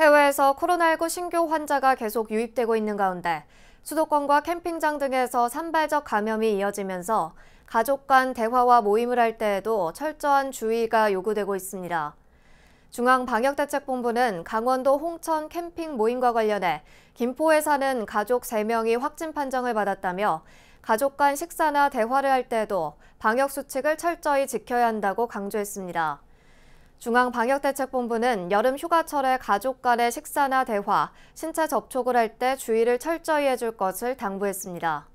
해외에서 코로나19 신규 환자가 계속 유입되고 있는 가운데 수도권과 캠핑장 등에서 산발적 감염이 이어지면서 가족 간 대화와 모임을 할 때에도 철저한 주의가 요구되고 있습니다. 중앙방역대책본부는 강원도 홍천 캠핑 모임과 관련해 김포에 사는 가족 3명이 확진 판정을 받았다며 가족 간 식사나 대화를 할때도 방역수칙을 철저히 지켜야 한다고 강조했습니다. 중앙방역대책본부는 여름 휴가철에 가족 간의 식사나 대화, 신체 접촉을 할 때 주의를 철저히 해줄 것을 당부했습니다.